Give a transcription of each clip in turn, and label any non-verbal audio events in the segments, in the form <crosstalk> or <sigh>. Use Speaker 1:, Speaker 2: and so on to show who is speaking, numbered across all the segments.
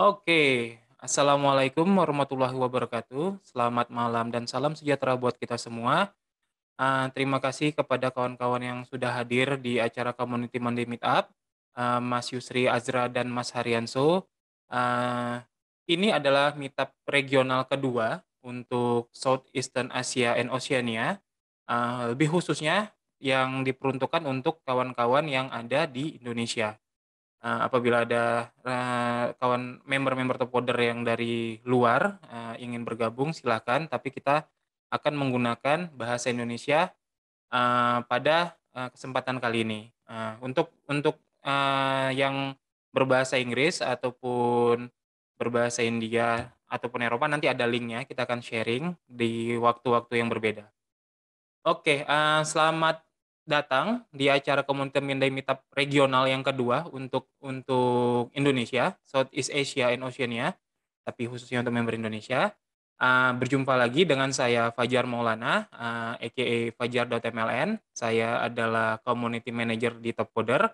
Speaker 1: Oke, Assalamualaikum warahmatullahi wabarakatuh. Selamat malam dan salam sejahtera buat kita semua. Uh, terima kasih kepada kawan-kawan yang sudah hadir di acara Community Monday Meetup, uh, Mas Yusri Azra dan Mas Haryanso. Uh, ini adalah meetup regional kedua untuk Southeastern Asia and Oceania. Uh, lebih khususnya yang diperuntukkan untuk kawan-kawan yang ada di Indonesia. Uh, apabila ada uh, kawan member-member Topoder yang dari luar uh, ingin bergabung silakan tapi kita akan menggunakan bahasa Indonesia uh, pada uh, kesempatan kali ini uh, untuk untuk uh, yang berbahasa Inggris ataupun berbahasa India ataupun Eropa nanti ada linknya kita akan sharing di waktu-waktu yang berbeda. Oke, okay, uh, selamat datang di acara komunitas Mindai Meetup regional yang kedua untuk untuk Indonesia, Southeast Asia and Oceania, tapi khususnya untuk member Indonesia. Uh, berjumpa lagi dengan saya Fajar Maulana, uh, ah, aka Fajar.mln. Saya adalah Community Manager di Top Coder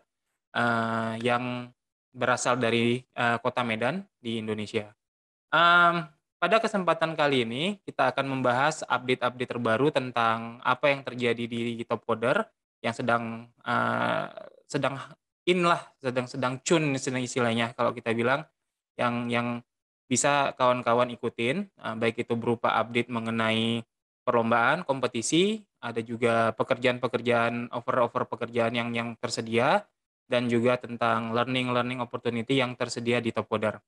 Speaker 1: uh, yang berasal dari uh, kota Medan di Indonesia. Um, pada kesempatan kali ini, kita akan membahas update-update terbaru tentang apa yang terjadi di Top Coder, yang sedang uh, sedang in lah, sedang sedang cun sedang istilahnya kalau kita bilang yang yang bisa kawan-kawan ikutin uh, baik itu berupa update mengenai perlombaan, kompetisi, ada juga pekerjaan-pekerjaan over-over pekerjaan yang yang tersedia dan juga tentang learning learning opportunity yang tersedia di Topoder.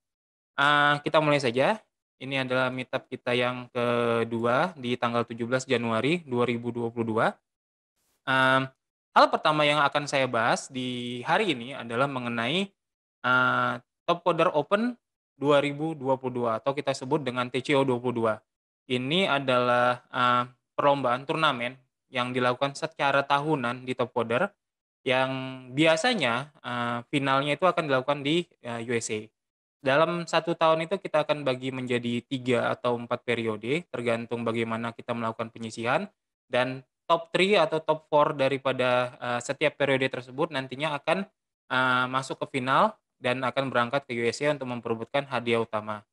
Speaker 1: Uh, eh, kita mulai saja. Ini adalah meetup kita yang kedua di tanggal 17 Januari 2022. Uh, Hal pertama yang akan saya bahas di hari ini adalah mengenai uh, Top Coder Open 2022 atau kita sebut dengan TCO 22. Ini adalah uh, perlombaan turnamen yang dilakukan secara tahunan di Top Coder yang biasanya uh, finalnya itu akan dilakukan di uh, USA. Dalam satu tahun itu kita akan bagi menjadi tiga atau empat periode tergantung bagaimana kita melakukan penyisihan dan top 3 atau top 4 daripada uh, setiap periode tersebut nantinya akan uh, masuk ke final dan akan berangkat ke USA untuk memperebutkan hadiah utama.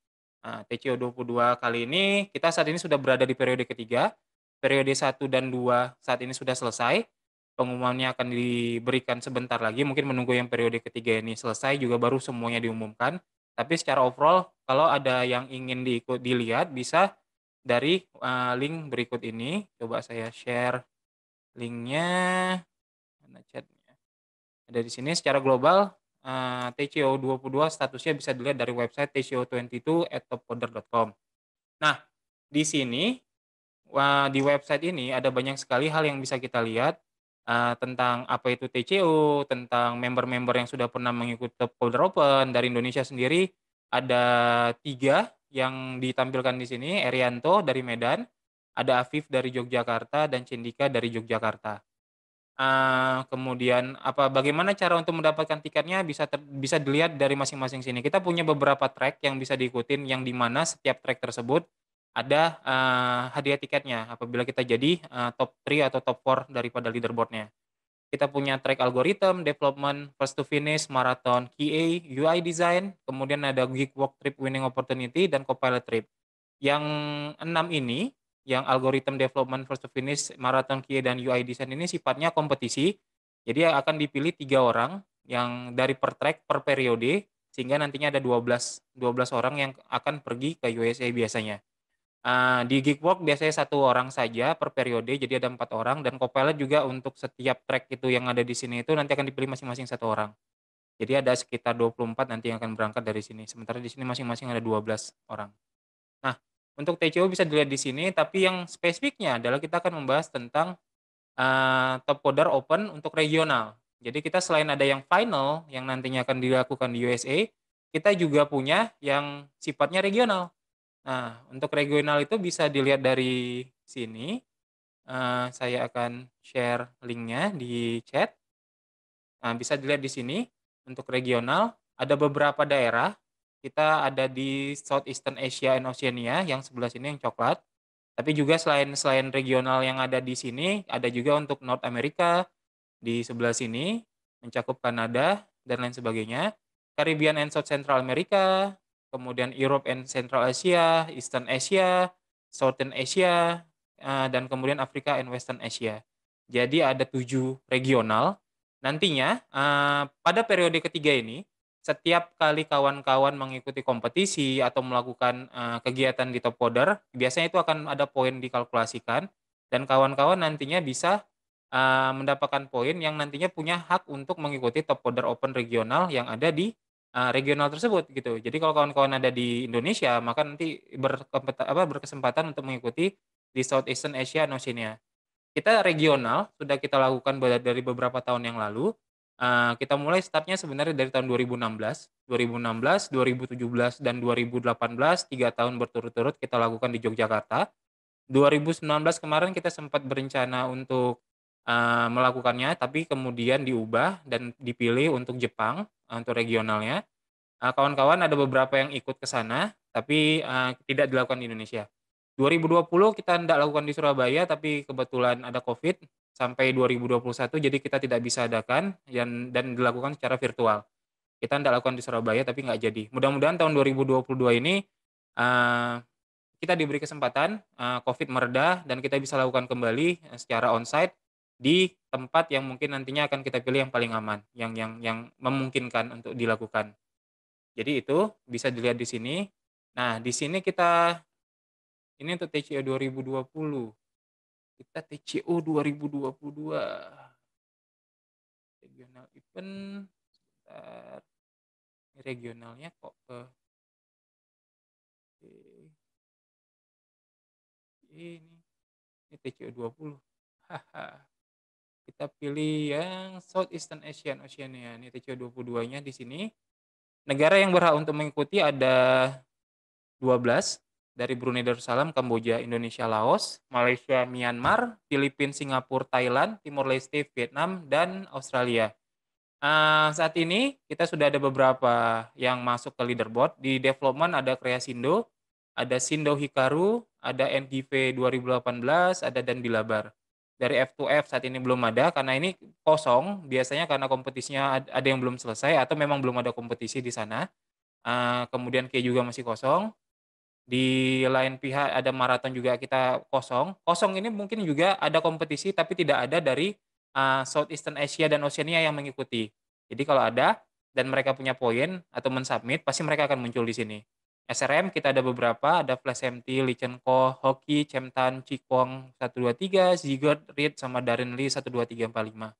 Speaker 1: Uh, TCO 22 kali ini kita saat ini sudah berada di periode ketiga. Periode 1 dan 2 saat ini sudah selesai. Pengumumannya akan diberikan sebentar lagi, mungkin menunggu yang periode ketiga ini selesai juga baru semuanya diumumkan. Tapi secara overall kalau ada yang ingin diikut dilihat bisa dari uh, link berikut ini. Coba saya share linknya. Mana chatnya? Ada di sini secara global uh, TCO 22 statusnya bisa dilihat dari website tco22@topcoder.com. Nah, di sini uh, di website ini ada banyak sekali hal yang bisa kita lihat uh, tentang apa itu TCO, tentang member-member yang sudah pernah mengikuti Top Folder Open dari Indonesia sendiri ada tiga yang ditampilkan di sini Erianto dari Medan, ada Afif dari Yogyakarta dan Cindika dari Yogyakarta. Uh, kemudian apa bagaimana cara untuk mendapatkan tiketnya bisa ter, bisa dilihat dari masing-masing sini. Kita punya beberapa track yang bisa diikutin yang di mana setiap track tersebut ada uh, hadiah tiketnya apabila kita jadi uh, top 3 atau top 4 daripada leaderboardnya kita punya track algorithm, development, first to finish, marathon, QA, UI design, kemudian ada gig work trip winning opportunity, dan copilot trip. Yang enam ini, yang algorithm development, first to finish, marathon, QA, dan UI design ini sifatnya kompetisi. Jadi akan dipilih tiga orang yang dari per track per periode, sehingga nantinya ada 12, 12 orang yang akan pergi ke USA biasanya. Ah, di gig walk biasanya satu orang saja per periode, jadi ada empat orang dan Copilot juga untuk setiap track itu yang ada di sini itu nanti akan dipilih masing-masing satu orang. Jadi ada sekitar 24 nanti yang akan berangkat dari sini. Sementara di sini masing-masing ada 12 orang. Nah, untuk TCO bisa dilihat di sini, tapi yang spesifiknya adalah kita akan membahas tentang uh, top coder open untuk regional. Jadi kita selain ada yang final yang nantinya akan dilakukan di USA, kita juga punya yang sifatnya regional. Nah, untuk regional itu bisa dilihat dari sini. Uh, saya akan share linknya di chat. Nah, bisa dilihat di sini untuk regional ada beberapa daerah. Kita ada di Southeastern Asia and Oceania yang sebelah sini yang coklat. Tapi juga selain selain regional yang ada di sini, ada juga untuk North America di sebelah sini mencakup Kanada dan lain sebagainya. Caribbean and South Central America, kemudian Europe and Central Asia, Eastern Asia, Southern Asia, eh, dan kemudian Afrika and Western Asia. Jadi ada tujuh regional. Nantinya eh, pada periode ketiga ini, setiap kali kawan-kawan mengikuti kompetisi atau melakukan eh, kegiatan di top Order, biasanya itu akan ada poin dikalkulasikan dan kawan-kawan nantinya bisa mendapatkan poin yang nantinya punya hak untuk mengikuti top Order open regional yang ada di Eh, regional tersebut gitu. Jadi kalau kawan-kawan ada di Indonesia maka nanti apa, berkesempatan untuk mengikuti di Southeastern Asia and Oceania. Kita regional sudah kita lakukan dari beberapa tahun yang lalu. Uh, kita mulai startnya sebenarnya dari tahun 2016, 2016, 2017 dan 2018 tiga tahun berturut-turut kita lakukan di Yogyakarta. 2019 kemarin kita sempat berencana untuk Eh, melakukannya, tapi kemudian diubah dan dipilih untuk Jepang eh, untuk regionalnya. Eh, kawan-kawan ada beberapa yang ikut ke sana, tapi uh, tidak dilakukan di Indonesia. 2020 kita tidak lakukan di Surabaya, tapi kebetulan ada COVID sampai 2021, jadi kita tidak bisa adakan dan, dan dilakukan secara virtual. Kita tidak lakukan di Surabaya, tapi nggak jadi. Mudah-mudahan tahun 2022 ini uh, kita diberi kesempatan, uh, COVID meredah dan kita bisa lakukan kembali secara onsite di tempat yang mungkin nantinya akan kita pilih yang paling aman, yang yang yang memungkinkan untuk dilakukan. Jadi itu bisa dilihat di sini. Nah, di sini kita ini untuk TCO 2020. Kita TCO 2022. Regional event sebentar.
Speaker 2: regionalnya kok ke
Speaker 1: ini ini TCO 20. Haha kita pilih yang Southeastern Asian Oceania ya. ini TCO 22-nya di sini. Negara yang berhak untuk mengikuti ada 12 dari Brunei Darussalam, Kamboja, Indonesia, Laos, Malaysia, Myanmar, Filipina, Singapura, Thailand, Timor Leste, Vietnam, dan Australia. Uh, saat ini kita sudah ada beberapa yang masuk ke leaderboard. Di development ada Kreasindo, ada Sindo Hikaru, ada NGV 2018, ada Dan Bilabar dari F2F saat ini belum ada karena ini kosong biasanya karena kompetisinya ada yang belum selesai atau memang belum ada kompetisi di sana uh, kemudian K juga masih kosong di lain pihak ada maraton juga kita kosong kosong ini mungkin juga ada kompetisi tapi tidak ada dari uh, Southeastern Asia dan Oceania yang mengikuti jadi kalau ada dan mereka punya poin atau mensubmit pasti mereka akan muncul di sini SRM kita ada beberapa, ada Flash MT, Lee Chen Ko, Hoki, Chemtan, Cikong 123, Zigot, Reed, sama Darren Lee 12345.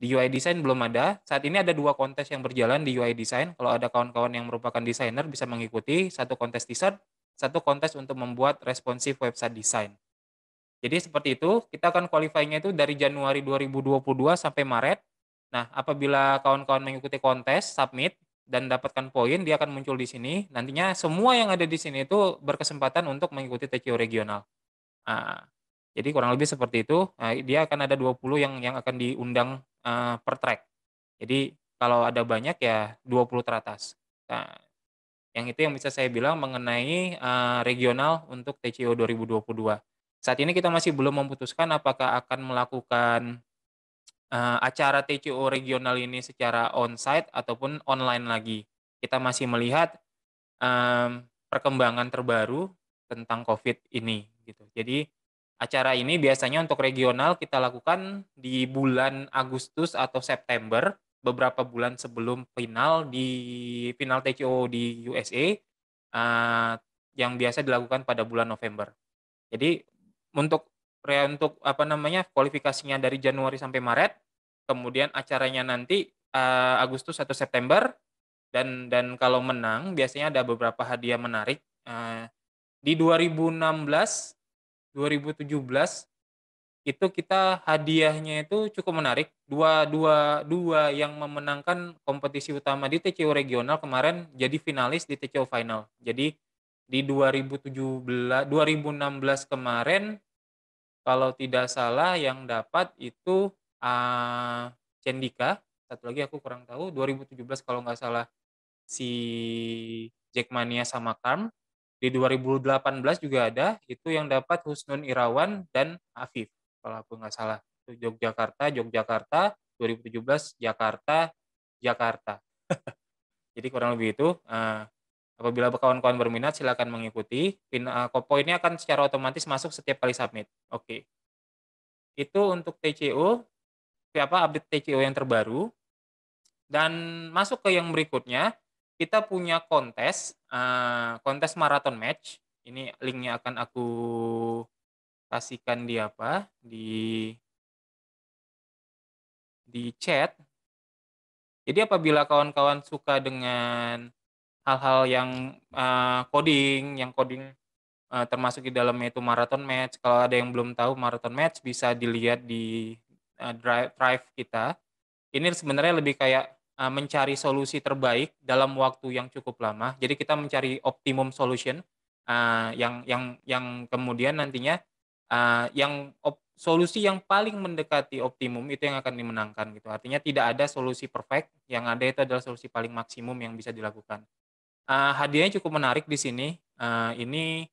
Speaker 1: Di UI Design belum ada. Saat ini ada dua kontes yang berjalan di UI Design. Kalau ada kawan-kawan yang merupakan desainer bisa mengikuti satu kontes t-shirt, satu kontes untuk membuat responsif website design. Jadi seperti itu, kita akan qualifying itu dari Januari 2022 sampai Maret. Nah, apabila kawan-kawan mengikuti kontes, submit, dan dapatkan poin, dia akan muncul di sini. Nantinya semua yang ada di sini itu berkesempatan untuk mengikuti TCO regional. Nah, jadi kurang lebih seperti itu. Nah, dia akan ada 20 yang yang akan diundang uh, per track. Jadi kalau ada banyak ya 20 teratas. Nah, yang itu yang bisa saya bilang mengenai uh, regional untuk TCO 2022. Saat ini kita masih belum memutuskan apakah akan melakukan uh, acara TCO regional ini secara on ataupun online lagi. Kita masih melihat um, perkembangan terbaru tentang COVID ini. Gitu. Jadi acara ini biasanya untuk regional kita lakukan di bulan Agustus atau September, beberapa bulan sebelum final di final TCO di USA uh, eh, yang biasa dilakukan pada bulan November. Jadi untuk pre untuk apa namanya kualifikasinya dari Januari sampai Maret, kemudian acaranya nanti uh, Agustus atau September dan dan kalau menang biasanya ada beberapa hadiah menarik. Uh, di 2016, 2017 itu kita hadiahnya itu cukup menarik. Dua dua dua yang memenangkan kompetisi utama di TCO regional kemarin jadi finalis di TCO final. Jadi di 2017 2016 kemarin kalau tidak salah yang dapat itu uh, Cendika satu lagi aku kurang tahu 2017 kalau nggak salah si Jackmania sama Karm di 2018 juga ada itu yang dapat Husnun Irawan dan Afif kalau aku nggak salah itu Yogyakarta Yogyakarta 2017 Jakarta Jakarta <laughs> jadi kurang lebih itu uh, Apabila kawan-kawan berminat, silakan mengikuti. Pin, uh, poinnya akan secara otomatis masuk setiap kali submit. Oke. Okay. Itu untuk TCO, apa update TCO yang terbaru. Dan masuk ke yang berikutnya, kita punya kontes, uh, kontes marathon match. Ini linknya akan aku kasihkan di apa? Di di chat. Jadi apabila kawan-kawan suka dengan hal-hal yang uh, coding, yang coding uh, termasuk di dalamnya itu marathon match. Kalau ada yang belum tahu marathon match bisa dilihat di uh, drive, drive kita. Ini sebenarnya lebih kayak uh, mencari solusi terbaik dalam waktu yang cukup lama. Jadi kita mencari optimum solution uh, yang yang yang kemudian nantinya uh, yang op, solusi yang paling mendekati optimum itu yang akan dimenangkan gitu. Artinya tidak ada solusi perfect, yang ada itu adalah solusi paling maksimum yang bisa dilakukan. Uh, hadiahnya cukup menarik di sini. Uh, ini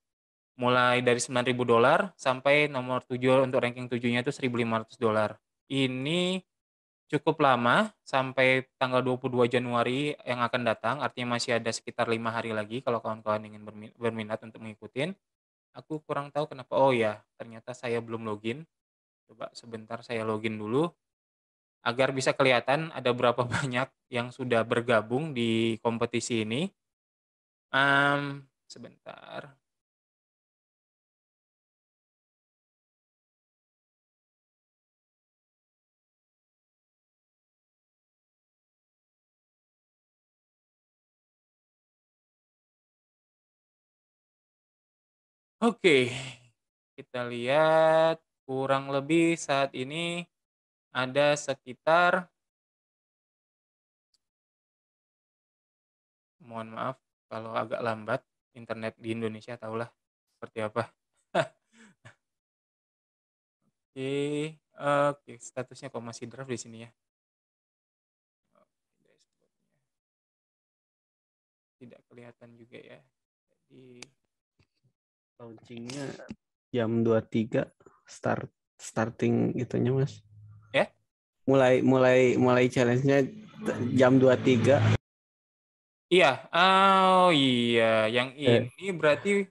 Speaker 1: mulai dari 9.000 dolar sampai nomor 7 untuk ranking 7-nya itu 1.500 dolar. Ini cukup lama sampai tanggal 22 Januari yang akan datang, artinya masih ada sekitar lima hari lagi kalau kawan-kawan ingin berminat untuk mengikuti. Aku kurang tahu kenapa. Oh ya, ternyata saya belum login. Coba sebentar saya login dulu agar bisa kelihatan ada berapa <laughs> banyak yang sudah bergabung di kompetisi ini. Um, sebentar.
Speaker 2: Oke, kita lihat kurang lebih saat ini ada sekitar
Speaker 1: mohon maaf kalau agak lambat internet di Indonesia tahulah seperti apa. <laughs> Oke, eh, oke
Speaker 2: statusnya kok masih draft di sini ya.
Speaker 1: Tidak kelihatan juga ya. Jadi launchingnya jam 23 start starting itunya Mas. Ya? Mulai mulai mulai challenge-nya jam 23 Iya, oh iya, yang eh. ini berarti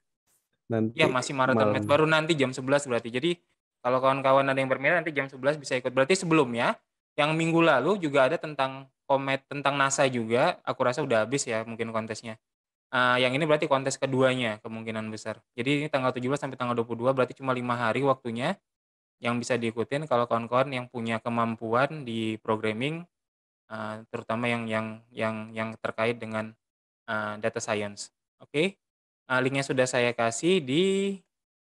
Speaker 1: nanti ya masih maraton match baru nanti jam 11 berarti. Jadi kalau kawan-kawan ada yang berminat nanti jam 11 bisa ikut. Berarti sebelumnya yang minggu lalu juga ada tentang komet tentang NASA juga. Aku rasa udah habis ya mungkin kontesnya. Uh, yang ini berarti kontes keduanya kemungkinan besar. Jadi ini tanggal 17 sampai tanggal 22 berarti cuma lima hari waktunya yang bisa diikutin kalau kawan-kawan yang punya kemampuan di programming uh, terutama yang yang yang yang terkait dengan uh, data science. Oke, okay? uh, eh, linknya sudah saya kasih di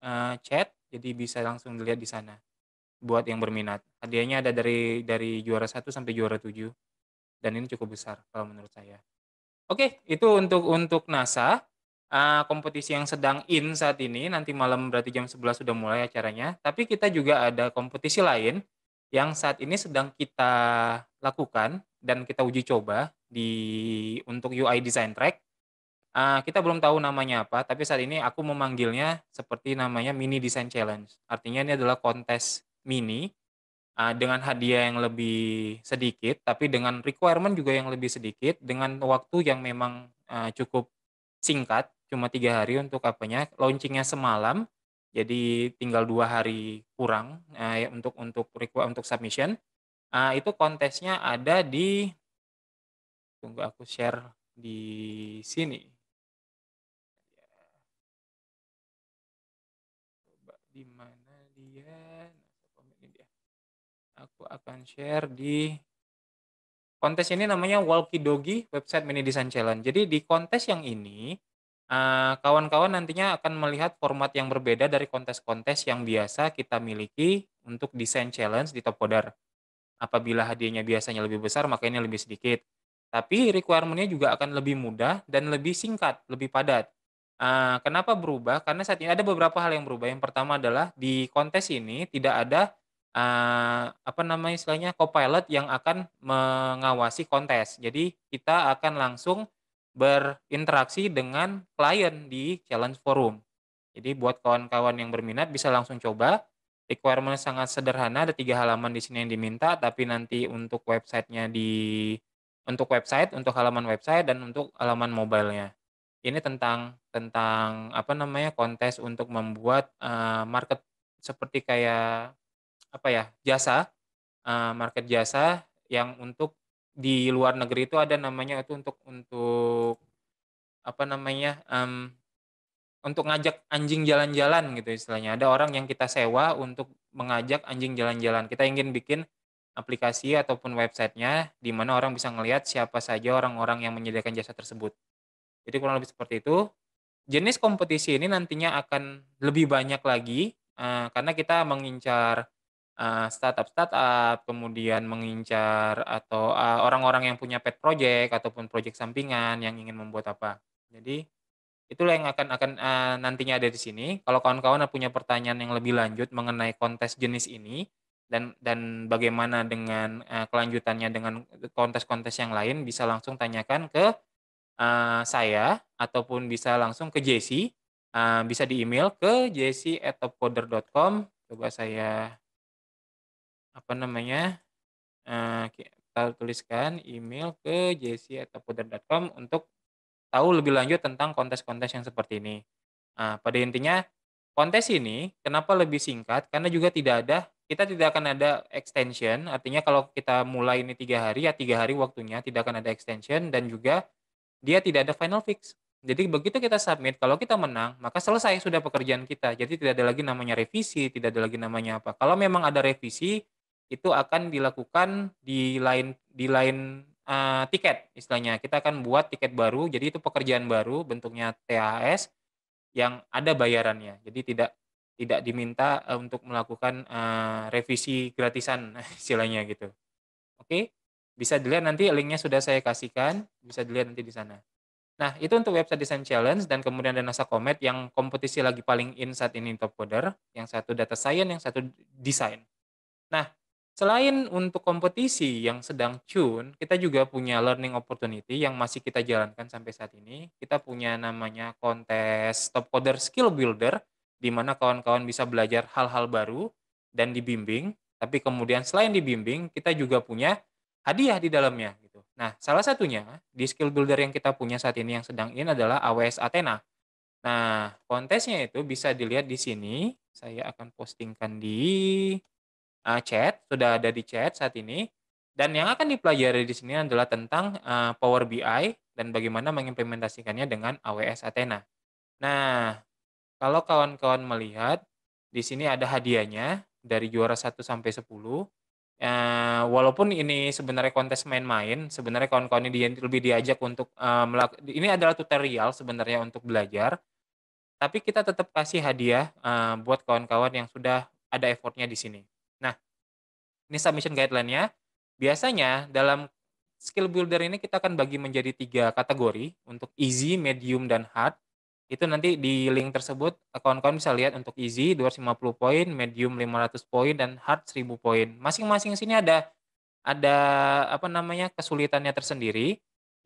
Speaker 1: uh, chat, jadi bisa langsung dilihat di sana. Buat yang berminat, hadiahnya ada dari dari juara satu sampai juara tujuh, dan ini cukup besar kalau menurut saya. Oke, okay, itu untuk untuk NASA uh, kompetisi yang sedang in saat ini. Nanti malam berarti jam 11 sudah mulai acaranya. Tapi kita juga ada kompetisi lain yang saat ini sedang kita lakukan dan kita uji coba di untuk UI design track. Uh, kita belum tahu namanya apa, tapi saat ini aku memanggilnya seperti namanya mini design challenge. Artinya ini adalah kontes mini uh, dengan hadiah yang lebih sedikit, tapi dengan requirement juga yang lebih sedikit, dengan waktu yang memang uh, cukup singkat, cuma tiga hari untuk apanya. Launchingnya semalam, jadi tinggal dua hari kurang uh, untuk untuk untuk submission Uh, itu kontesnya ada di tunggu aku share
Speaker 2: di sini.
Speaker 1: Coba di mana dia? dia. Aku akan share di kontes ini namanya Walkie Doggy website mini design challenge. Jadi di kontes yang ini ah, kawan-kawan nantinya akan melihat format yang berbeda dari kontes-kontes yang biasa kita miliki untuk desain challenge di Topodar. Apabila hadiahnya biasanya lebih besar, maka ini lebih sedikit. Tapi requirementnya juga akan lebih mudah dan lebih singkat, lebih padat. Ah, kenapa berubah? Karena saat ini ada beberapa hal yang berubah. Yang pertama adalah di kontes ini tidak ada uh, apa namanya istilahnya copilot yang akan mengawasi kontes. Jadi kita akan langsung berinteraksi dengan klien di challenge forum. Jadi buat kawan-kawan yang berminat bisa langsung coba requirement sangat sederhana ada tiga halaman di sini yang diminta tapi nanti untuk websitenya di untuk website untuk halaman website dan untuk halaman mobilenya ini tentang tentang apa namanya kontes untuk membuat uh, market seperti kayak apa ya jasa uh, market jasa yang untuk di luar negeri itu ada namanya itu untuk untuk apa namanya um, untuk ngajak anjing jalan-jalan gitu istilahnya. Ada orang yang kita sewa untuk mengajak anjing jalan-jalan. Kita ingin bikin aplikasi ataupun websitenya di mana orang bisa ngelihat siapa saja orang-orang yang menyediakan jasa tersebut. Jadi kurang lebih seperti itu. Jenis kompetisi ini nantinya akan lebih banyak lagi uh, karena kita mengincar eh, startup-startup, uh, kemudian mengincar atau eh, orang-orang uh, yang punya pet project ataupun project sampingan yang ingin membuat apa. Jadi itulah yang akan akan uh, nantinya ada di sini. Kalau kawan-kawan punya pertanyaan yang lebih lanjut mengenai kontes jenis ini dan dan bagaimana dengan uh, kelanjutannya dengan kontes-kontes yang lain bisa langsung tanyakan ke uh, saya ataupun bisa langsung ke Jesse. Uh, bisa di email ke jesse@topcoder.com. Coba saya apa namanya? Uh, kita tuliskan email ke jesse@topcoder.com untuk tahu lebih lanjut tentang kontes-kontes yang seperti ini. Nah, pada intinya kontes ini kenapa lebih singkat karena juga tidak ada kita tidak akan ada extension artinya kalau kita mulai ini tiga hari ya tiga hari waktunya tidak akan ada extension dan juga dia tidak ada final fix jadi begitu kita submit kalau kita menang maka selesai sudah pekerjaan kita jadi tidak ada lagi namanya revisi tidak ada lagi namanya apa kalau memang ada revisi itu akan dilakukan di lain di lain Eh, tiket istilahnya. Kita akan buat tiket baru, jadi itu pekerjaan baru bentuknya TAS yang ada bayarannya. Jadi tidak tidak diminta eh, untuk melakukan uh, revisi gratisan <laughs> istilahnya gitu. Oke. Bisa dilihat nanti linknya sudah saya kasihkan, bisa dilihat nanti di sana. Nah, itu untuk website design challenge dan kemudian ada NASA Comet yang kompetisi lagi paling in saat ini top coder, yang satu data science, yang satu desain. Nah, Selain untuk kompetisi yang sedang tune, kita juga punya learning opportunity yang masih kita jalankan sampai saat ini. Kita punya namanya kontes Top Coder Skill Builder, di mana kawan-kawan bisa belajar hal-hal baru dan dibimbing. Tapi kemudian selain dibimbing, kita juga punya hadiah di dalamnya. gitu. Nah, salah satunya di skill builder yang kita punya saat ini yang sedang ini adalah AWS Athena. Nah, kontesnya itu bisa dilihat di sini. Saya akan postingkan di uh, chat, sudah ada di chat saat ini. Dan yang akan dipelajari di sini adalah tentang uh, Power BI dan bagaimana mengimplementasikannya dengan AWS Athena. Nah, kalau kawan-kawan melihat di sini ada hadiahnya dari juara 1 sampai 10. Uh, eh, walaupun ini sebenarnya kontes main-main, sebenarnya kawan-kawan ini lebih diajak untuk uh, melakukan ini adalah tutorial sebenarnya untuk belajar. Tapi kita tetap kasih hadiah uh, buat kawan-kawan yang sudah ada effortnya di sini. Nah, ini submission guideline-nya. Biasanya dalam skill builder ini kita akan bagi menjadi tiga kategori untuk easy, medium, dan hard. Itu nanti di link tersebut eh, kawan-kawan bisa lihat untuk easy 250 poin, medium 500 poin, dan hard 1000 poin. Masing-masing sini ada ada apa namanya kesulitannya tersendiri.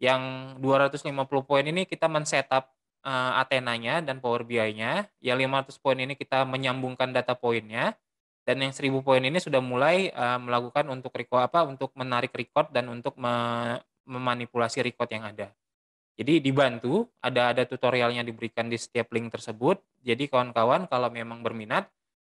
Speaker 1: Yang 250 poin ini kita men-setup uh, Athena-nya dan Power BI-nya. Yang 500 poin ini kita menyambungkan data poinnya dan yang seribu poin ini sudah mulai uh, melakukan untuk record apa untuk menarik record dan untuk me memanipulasi record yang ada. Jadi dibantu ada ada tutorialnya diberikan di setiap link tersebut. Jadi kawan-kawan kalau memang berminat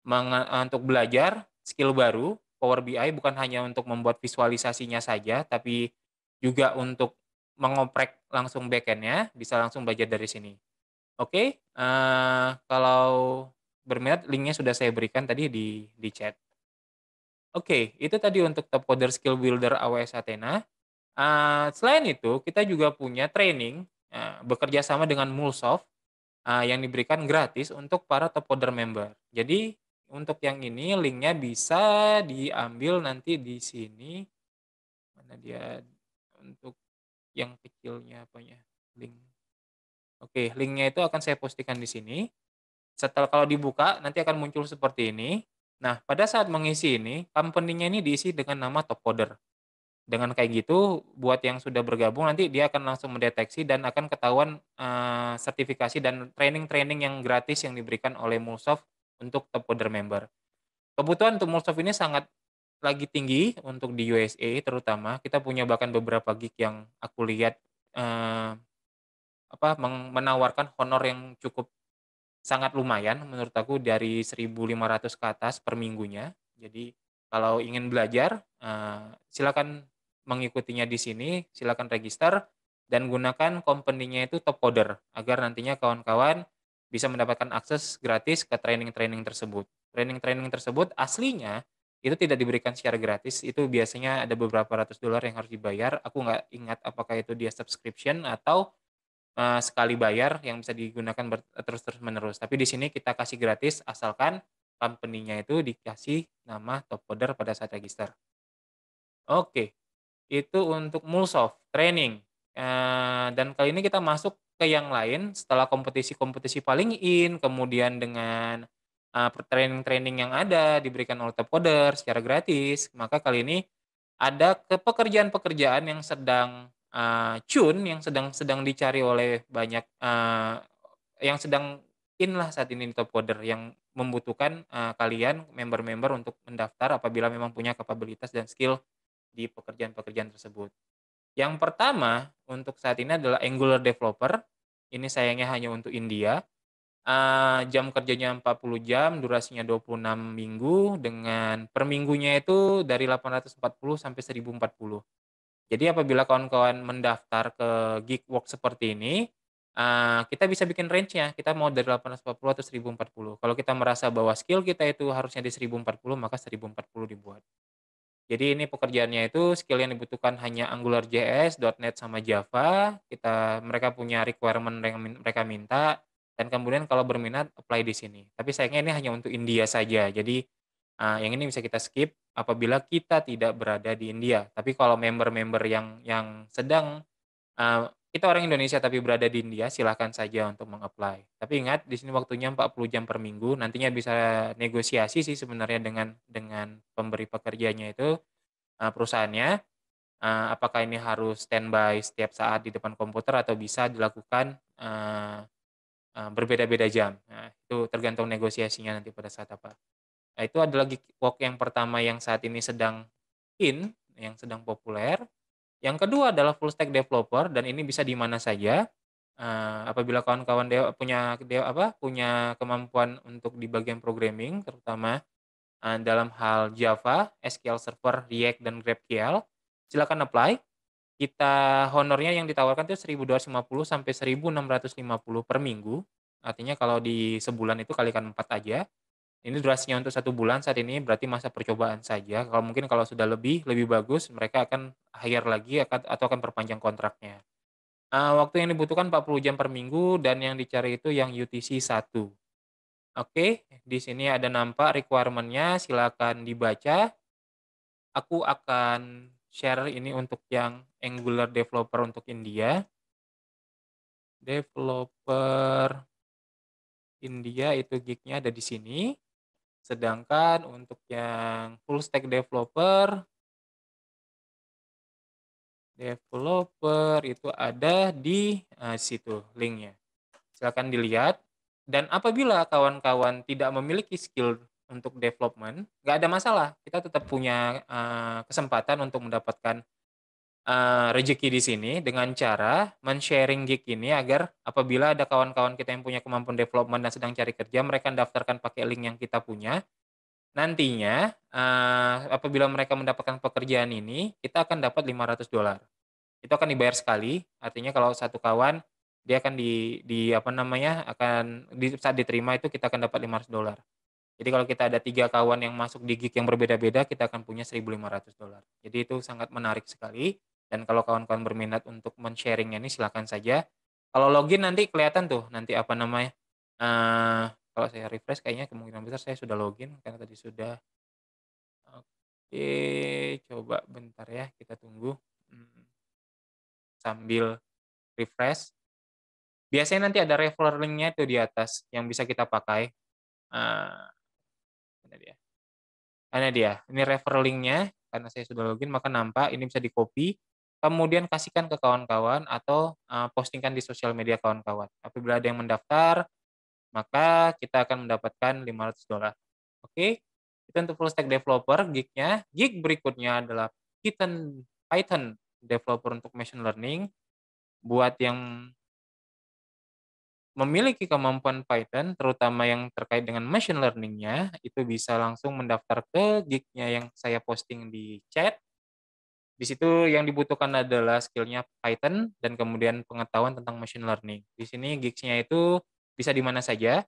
Speaker 1: eh, untuk belajar skill baru Power BI bukan hanya untuk membuat visualisasinya saja tapi juga untuk mengoprek langsung backend-nya bisa langsung belajar dari sini. Oke, okay? uh, eh, kalau berminat linknya sudah saya berikan tadi di di chat. Oke, okay, itu tadi untuk top coder skill builder AWS Athena. Uh, selain itu, kita juga punya training uh, bekerja sama dengan Mulsoft uh, yang diberikan gratis untuk para top coder member. Jadi untuk yang ini linknya bisa diambil nanti di sini. Mana dia untuk yang kecilnya apanya link. Oke, linknya itu akan saya postingkan di sini. Setelah kalau dibuka, nanti akan muncul seperti ini. Nah, pada saat mengisi ini, company-nya ini diisi dengan nama top coder. Dengan kayak gitu, buat yang sudah bergabung, nanti dia akan langsung mendeteksi dan akan ketahuan uh, sertifikasi dan training-training yang gratis yang diberikan oleh Mulsoft untuk top coder member. Kebutuhan untuk Mulsoft ini sangat lagi tinggi untuk di USA terutama kita punya bahkan beberapa gig yang aku lihat uh, apa menawarkan honor yang cukup sangat lumayan menurut aku dari 1.500 ke atas per minggunya. Jadi kalau ingin belajar, eh, silakan mengikutinya di sini, silakan register dan gunakan company-nya itu top coder agar nantinya kawan-kawan bisa mendapatkan akses gratis ke training-training tersebut. Training-training tersebut aslinya itu tidak diberikan secara gratis, itu biasanya ada beberapa ratus dolar yang harus dibayar. Aku nggak ingat apakah itu dia subscription atau Eh, sekali bayar yang bisa digunakan terus terus menerus. Tapi di sini kita kasih gratis asalkan company-nya itu dikasih nama top order pada saat register. Oke, itu untuk Mulsoft training. Eh, dan kali ini kita masuk ke yang lain setelah kompetisi-kompetisi paling in, kemudian dengan eh, training-training yang ada diberikan oleh top order secara gratis, maka kali ini ada kepekerjaan pekerjaan yang sedang uh, ah, cun yang sedang sedang dicari oleh banyak uh, yang sedang in lah saat ini di top order yang membutuhkan uh, kalian member-member untuk mendaftar apabila memang punya kapabilitas dan skill di pekerjaan-pekerjaan tersebut. Yang pertama untuk saat ini adalah Angular developer. Ini sayangnya hanya untuk India. Uh, jam kerjanya 40 jam, durasinya 26 minggu dengan per minggunya itu dari 840 sampai 1040. Jadi apabila kawan-kawan mendaftar ke gig work seperti ini, eh, kita bisa bikin range-nya. Kita mau dari 840 atau 1040. Kalau kita merasa bahwa skill kita itu harusnya di 1040, maka 1040 dibuat. Jadi ini pekerjaannya itu skill yang dibutuhkan hanya Angular JS, .NET sama Java. Kita mereka punya requirement yang mereka minta dan kemudian kalau berminat apply di sini. Tapi sayangnya ini hanya untuk India saja. Jadi Uh, yang ini bisa kita skip apabila kita tidak berada di India. Tapi kalau member-member yang yang sedang uh, kita orang Indonesia tapi berada di India, silahkan saja untuk mengapply. Tapi ingat di sini waktunya 40 jam per minggu. Nantinya bisa negosiasi sih sebenarnya dengan dengan pemberi pekerjaannya itu uh, perusahaannya. Uh, apakah ini harus standby setiap saat di depan komputer atau bisa dilakukan uh, berbeda-beda jam. Nah, itu tergantung negosiasinya nanti pada saat apa. Nah, itu adalah walk yang pertama yang saat ini sedang in, yang sedang populer. Yang kedua adalah full stack developer dan ini bisa di mana saja. Uh, apabila kawan-kawan dewa, punya dewa, apa punya kemampuan untuk di bagian programming terutama uh, dalam hal Java, SQL Server, React dan GraphQL, silakan apply. Kita honornya yang ditawarkan itu 1250 sampai 1650 per minggu. Artinya kalau di sebulan itu kalikan 4 aja. Ini durasinya untuk satu bulan saat ini berarti masa percobaan saja. Kalau mungkin kalau sudah lebih lebih bagus mereka akan hire lagi akan, atau akan perpanjang kontraknya. Uh, waktu yang dibutuhkan 40 jam per minggu dan yang dicari itu yang UTC 1. Oke, okay, di sini ada nampak requirementnya silakan dibaca. Aku akan share ini untuk yang Angular developer untuk India. Developer India itu gignya ada di sini. Sedangkan untuk yang full stack developer developer itu ada di uh, situ linknya. Silahkan dilihat. Dan apabila kawan-kawan tidak memiliki skill untuk development, nggak ada masalah. Kita tetap punya uh, kesempatan untuk mendapatkan rezeki eh, rejeki di sini dengan cara men-sharing gig ini agar apabila ada kawan-kawan kita yang punya kemampuan development dan sedang cari kerja, mereka daftarkan pakai link yang kita punya. Nantinya uh, apabila mereka mendapatkan pekerjaan ini, kita akan dapat 500 dolar. Itu akan dibayar sekali. Artinya kalau satu kawan dia akan di di apa namanya akan di, saat diterima itu kita akan dapat 500 dolar. Jadi kalau kita ada tiga kawan yang masuk di gig yang berbeda-beda, kita akan punya 1.500 dolar. Jadi itu sangat menarik sekali dan kalau kawan-kawan berminat untuk men-sharingnya ini silahkan saja. Kalau login nanti kelihatan tuh nanti apa namanya. Uh, kalau saya refresh kayaknya kemungkinan besar saya sudah login karena tadi sudah. Oke, coba bentar ya kita tunggu. Hmm. Sambil refresh. Biasanya nanti ada referral linknya tuh itu di atas yang bisa kita pakai. Uh, eh, mana dia? Ini dia? Ini referral linknya karena saya sudah login maka nampak ini bisa di copy kemudian kasihkan ke kawan-kawan atau eh, postingkan di sosial media kawan-kawan. Apabila ada yang mendaftar, maka kita akan mendapatkan 500 dolar. Oke, okay? kita untuk full stack developer gignya. Gig berikutnya adalah Python Python developer untuk machine learning. Buat yang memiliki kemampuan Python, terutama yang terkait dengan machine learningnya, itu bisa langsung mendaftar ke gignya yang saya posting di chat di situ yang dibutuhkan adalah skillnya Python dan kemudian pengetahuan tentang machine learning. Di sini gigs itu bisa di mana saja,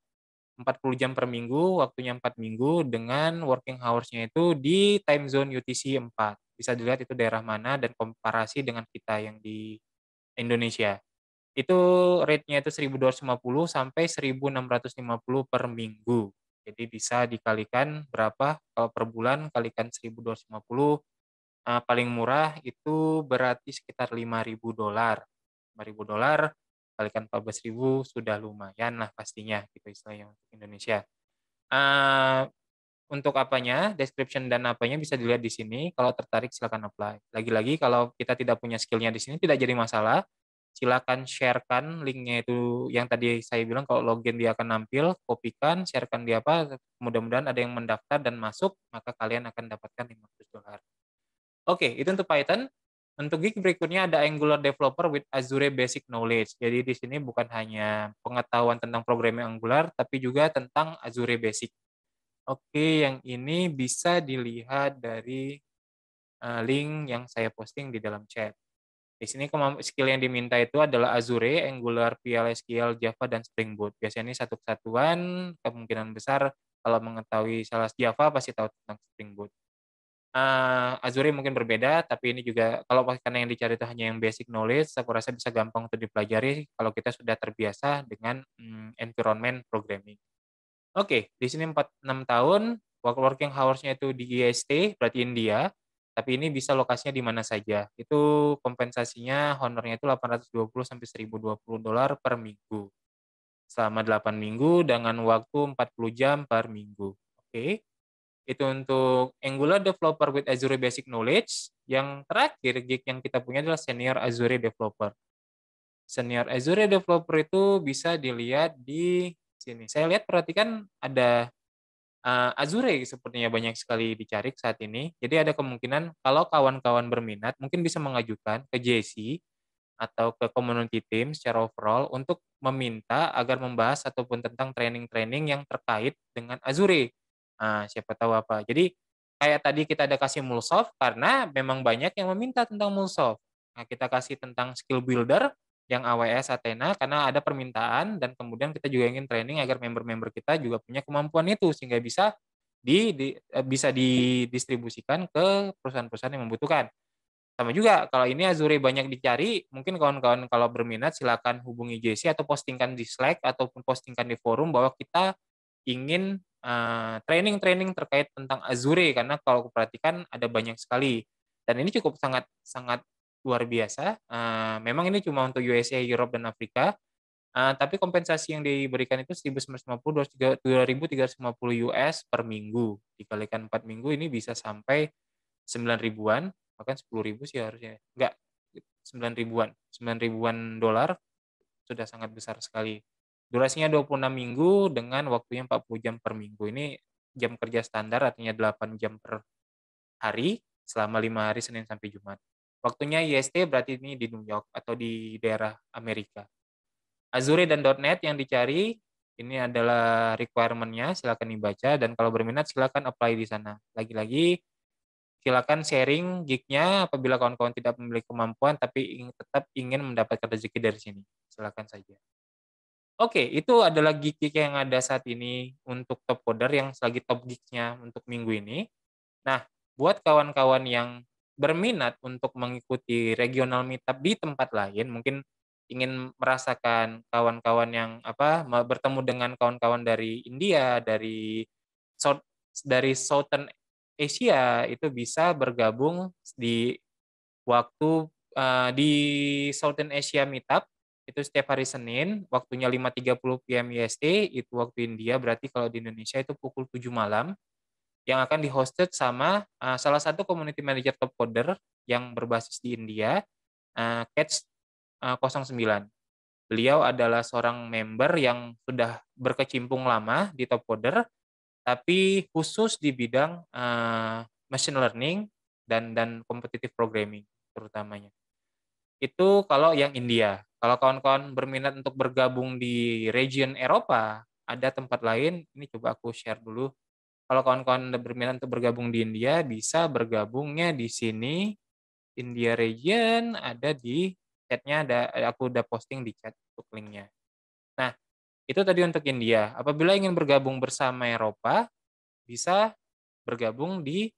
Speaker 1: 40 jam per minggu, waktunya 4 minggu, dengan working hours-nya itu di time zone UTC 4. Bisa dilihat itu daerah mana dan komparasi dengan kita yang di Indonesia. Itu rate-nya itu 1250 sampai 1650 per minggu. Jadi bisa dikalikan berapa kalau per bulan kalikan 1250 uh, paling murah itu berarti sekitar 5.000 dolar. 5.000 dolar kalikan 14.000 sudah lumayan lah pastinya gitu istilahnya untuk Indonesia. Uh, untuk apanya, description dan apanya bisa dilihat di sini. Kalau tertarik silakan apply. Lagi-lagi kalau kita tidak punya skillnya di sini tidak jadi masalah. Silakan sharekan linknya itu yang tadi saya bilang kalau login dia akan nampil, kopikan, sharekan di apa. Mudah-mudahan ada yang mendaftar dan masuk, maka kalian akan dapatkan 500 dolar. Oke, okay, itu untuk Python. Untuk gig berikutnya ada Angular Developer with Azure Basic Knowledge. Jadi di sini bukan hanya pengetahuan tentang programming Angular, tapi juga tentang Azure Basic. Oke, yang ini bisa dilihat dari eh, link yang saya posting di dalam chat. Di sini skill yang diminta itu adalah Azure, Angular, PLSQL, Java, dan Spring Boot. Biasanya ini satu kesatuan, kemungkinan besar kalau mengetahui salah Java pasti tahu tentang Spring Boot uh, Azuri mungkin berbeda, tapi ini juga kalau karena yang dicari itu hanya yang basic knowledge, aku rasa bisa gampang untuk dipelajari kalau kita sudah terbiasa dengan um, environment programming. Oke, okay, di sini 4 6 tahun, working hours-nya itu di IST, berarti India, tapi ini bisa lokasinya di mana saja. Itu kompensasinya honornya itu 820 sampai 1020 dolar per minggu. Selama 8 minggu dengan waktu 40 jam per minggu. Oke. Okay itu untuk Angular Developer with Azure Basic Knowledge. Yang terakhir gig yang kita punya adalah Senior Azure Developer. Senior Azure Developer itu bisa dilihat di sini. Saya lihat perhatikan ada uh, Azure sepertinya banyak sekali dicari saat ini. Jadi ada kemungkinan kalau kawan-kawan berminat mungkin bisa mengajukan ke JC atau ke community team secara overall untuk meminta agar membahas ataupun tentang training-training yang terkait dengan Azure Nah, siapa tahu apa. Jadi kayak tadi kita ada kasih mulsoft karena memang banyak yang meminta tentang mulsoft. Nah, kita kasih tentang skill builder yang AWS Athena karena ada permintaan dan kemudian kita juga ingin training agar member-member kita juga punya kemampuan itu sehingga bisa di, di eh, bisa didistribusikan ke perusahaan-perusahaan yang membutuhkan. Sama juga kalau ini Azure banyak dicari, mungkin kawan-kawan kalau berminat silakan hubungi JC atau postingkan di Slack ataupun postingkan di forum bahwa kita ingin Eh, training-training uh, terkait tentang Azure karena kalau aku perhatikan ada banyak sekali dan ini cukup sangat sangat luar biasa. Uh, memang ini cuma untuk USA, Europe dan Afrika. Uh, tapi kompensasi yang diberikan itu 1.950 2.350 US per minggu. Dikalikan 4 minggu ini bisa sampai 9 ribuan, bahkan 10 ribu sih harusnya. Enggak, 9 ribuan. 9 ribuan dolar sudah sangat besar sekali. Durasinya 26 minggu dengan waktunya 40 jam per minggu. Ini jam kerja standar artinya 8 jam per hari selama 5 hari Senin sampai Jumat. Waktunya IST berarti ini di New York atau di daerah Amerika. Azure dan .NET yang dicari ini adalah requirement-nya, silakan dibaca dan kalau berminat silakan apply di sana. Lagi-lagi silakan sharing gignya apabila kawan-kawan tidak memiliki kemampuan tapi ingin, tetap ingin mendapatkan rezeki dari sini. Silakan saja. Oke, itu adalah gig gig yang ada saat ini untuk top coder yang lagi top gignya untuk minggu ini. Nah, buat kawan-kawan yang berminat untuk mengikuti regional meetup di tempat lain, mungkin ingin merasakan kawan-kawan yang apa bertemu dengan kawan-kawan dari India, dari South, dari Southern Asia itu bisa bergabung di waktu uh, di Southern Asia Meetup itu setiap hari Senin, waktunya 5.30 PM IST, itu waktu India, berarti kalau di Indonesia itu pukul 7 malam, yang akan dihosted sama uh, salah satu community manager top coder yang berbasis di India, uh, Catch uh, eh, 09. Beliau adalah seorang member yang sudah berkecimpung lama di top coder, tapi khusus di bidang uh, machine learning dan dan competitive programming terutamanya. Itu kalau yang India. Kalau kawan-kawan berminat untuk bergabung di region Eropa, ada tempat lain, ini coba aku share dulu. Kalau kawan-kawan berminat untuk bergabung di India, bisa bergabungnya di sini. India region ada di chatnya, ada, eh, aku udah posting di chat untuk linknya. Nah, itu tadi untuk India. Apabila ingin bergabung bersama Eropa, bisa bergabung di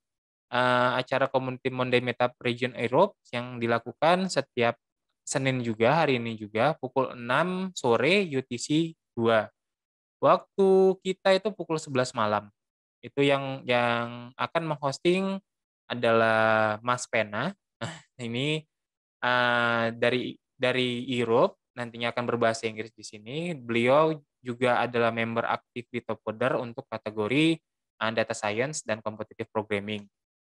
Speaker 1: uh, acara Community Monday Meetup Region Europe yang dilakukan setiap Senin juga hari ini juga pukul 6 sore UTC 2. Waktu kita itu pukul 11 malam. Itu yang yang akan menghosting adalah Mas Pena. Nah, <laughs> ini uh, dari dari Europe nantinya akan berbahasa Inggris di sini. Beliau juga adalah member aktif di Topoder untuk kategori uh, data science dan competitive programming.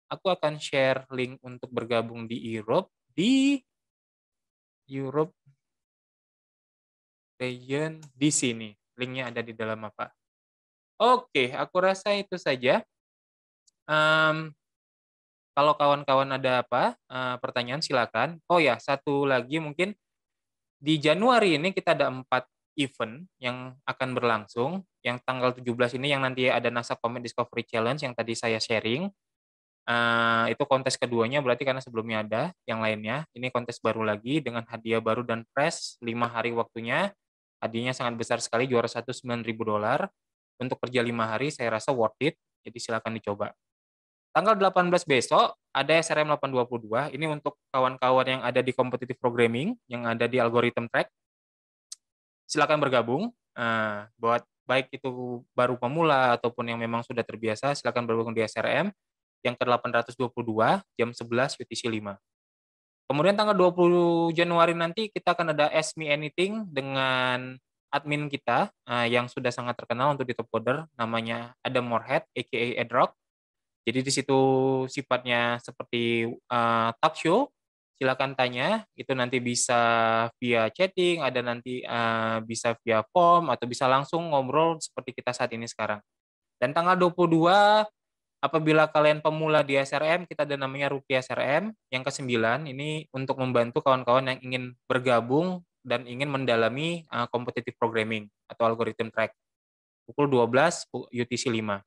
Speaker 1: Aku akan share link untuk bergabung di Europe di Europe region di sini. Linknya ada di dalam apa? Oke, aku rasa itu saja. Um, kalau kawan-kawan ada apa uh, pertanyaan silakan. Oh ya, satu lagi mungkin di Januari ini kita ada empat event yang akan berlangsung. Yang tanggal 17 ini yang nanti ada NASA Comet Discovery Challenge yang tadi saya sharing. Eh, itu kontes keduanya berarti karena sebelumnya ada yang lainnya. Ini kontes baru lagi dengan hadiah baru dan fresh 5 hari waktunya. Hadiahnya sangat besar sekali juara sembilan ribu dolar. Untuk kerja 5 hari saya rasa worth it. Jadi silakan dicoba. Tanggal 18 besok ada SRM 822. Ini untuk kawan-kawan yang ada di competitive programming, yang ada di algorithm track. Silakan bergabung. Eh, buat baik itu baru pemula ataupun yang memang sudah terbiasa, silakan bergabung di SRM yang ke-822 jam 11 UTC 5. Kemudian tanggal 20 Januari nanti kita akan ada Ask Me Anything dengan admin kita uh, yang sudah sangat terkenal untuk di top namanya Adam Morehead aka Edrock. Jadi di situ sifatnya seperti uh, talk show. Silakan tanya, itu nanti bisa via chatting, ada nanti uh, bisa via form atau bisa langsung ngobrol seperti kita saat ini sekarang. Dan tanggal 22 Apabila kalian pemula di SRM, kita ada namanya Rupiah SRM yang ke-9. Ini untuk membantu kawan-kawan yang ingin bergabung dan ingin mendalami uh, competitive programming atau algorithm track. Pukul 12 UTC 5.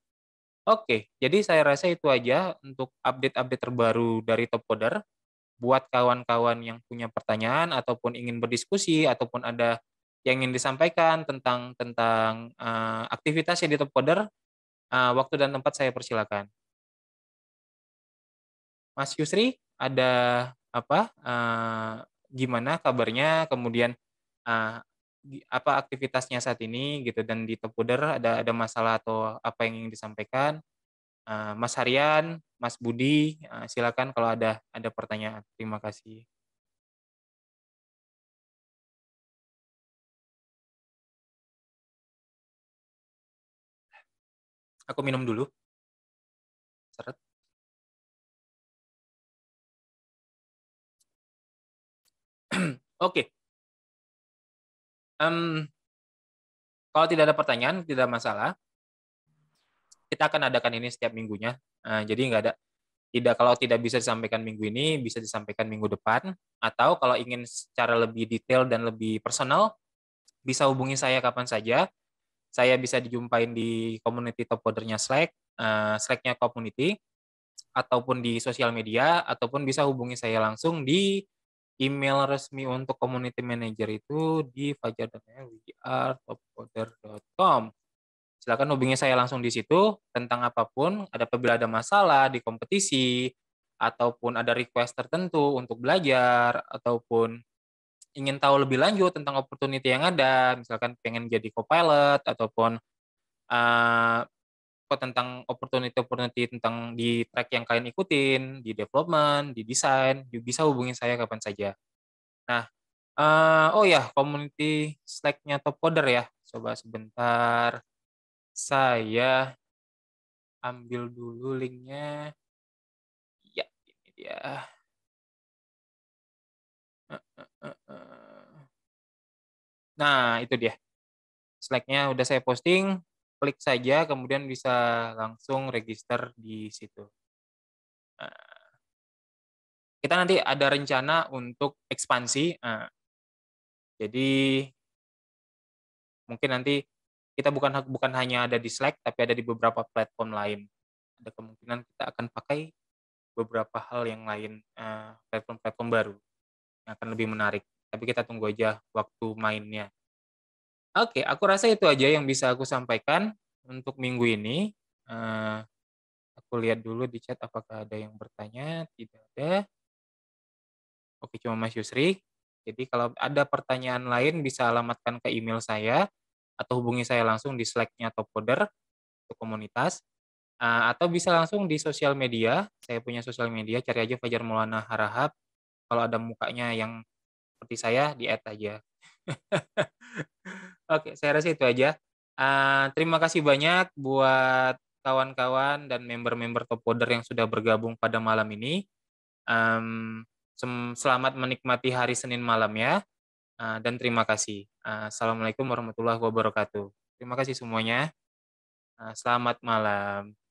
Speaker 1: Oke, jadi saya rasa itu aja untuk update-update terbaru dari Top Coder. Buat kawan-kawan yang punya pertanyaan ataupun ingin berdiskusi ataupun ada yang ingin disampaikan tentang tentang uh, aktivitasnya di Top Coder, Uh, waktu dan tempat saya persilakan. Mas Yusri, ada apa? Uh, gimana kabarnya? Kemudian uh, apa aktivitasnya saat ini gitu dan di Tepuder ada ada masalah atau apa yang ingin disampaikan? Uh, Mas Harian, Mas Budi, uh, silakan kalau ada ada pertanyaan. Terima kasih.
Speaker 2: Aku minum dulu. Seret. <clears throat> Oke. okay.
Speaker 1: Um, kalau tidak ada pertanyaan, tidak masalah. Kita akan adakan ini setiap minggunya. uh, jadi nggak ada tidak kalau tidak bisa disampaikan minggu ini bisa disampaikan minggu depan atau kalau ingin secara lebih detail dan lebih personal bisa hubungi saya kapan saja saya bisa dijumpain di community top codernya Slack, uh, Slacknya community, ataupun di sosial media, ataupun bisa hubungi saya langsung di email resmi untuk community manager itu di fajar.wgrtopcoder.com. Silakan hubungi saya langsung di situ tentang apapun, ada apabila ada masalah di kompetisi, ataupun ada request tertentu untuk belajar, ataupun ingin tahu lebih lanjut tentang opportunity yang ada, misalkan pengen jadi copilot pilot ataupun uh, tentang opportunity-opportunity tentang di track yang kalian ikutin, di development, di desain, bisa hubungi saya kapan saja. Nah, uh, oh ya, community Slack-nya Top Coder ya. Coba sebentar. Saya ambil dulu linknya. Ya, ini dia. Nah, itu dia. Slack-nya udah saya posting, klik saja, kemudian bisa langsung register di situ. Nah, kita nanti ada rencana untuk ekspansi. Nah, jadi mungkin nanti kita bukan bukan hanya ada di Slack, tapi ada di beberapa platform lain. Ada kemungkinan kita akan pakai beberapa hal yang lain, eh, platform-platform baru akan lebih menarik. Tapi kita tunggu aja waktu mainnya. Oke, aku rasa itu aja yang bisa aku sampaikan untuk minggu ini. Eh, aku lihat dulu di chat apakah ada yang bertanya. Tidak ada. Oke, cuma Mas Yusri. Jadi kalau ada pertanyaan lain bisa alamatkan ke email saya atau hubungi saya langsung di Slack-nya folder untuk komunitas eh, atau bisa langsung di sosial media. Saya punya sosial media, cari aja Fajar Maulana Harahap kalau ada mukanya yang seperti saya di add aja. <laughs> Oke, saya rasa itu aja. Uh, terima kasih banyak buat kawan-kawan dan member-member Topoder yang sudah bergabung pada malam ini. Um, selamat menikmati hari Senin malam ya. Eh, dan terima kasih. Eh, Assalamualaikum warahmatullahi wabarakatuh. Terima kasih semuanya. selamat
Speaker 2: malam.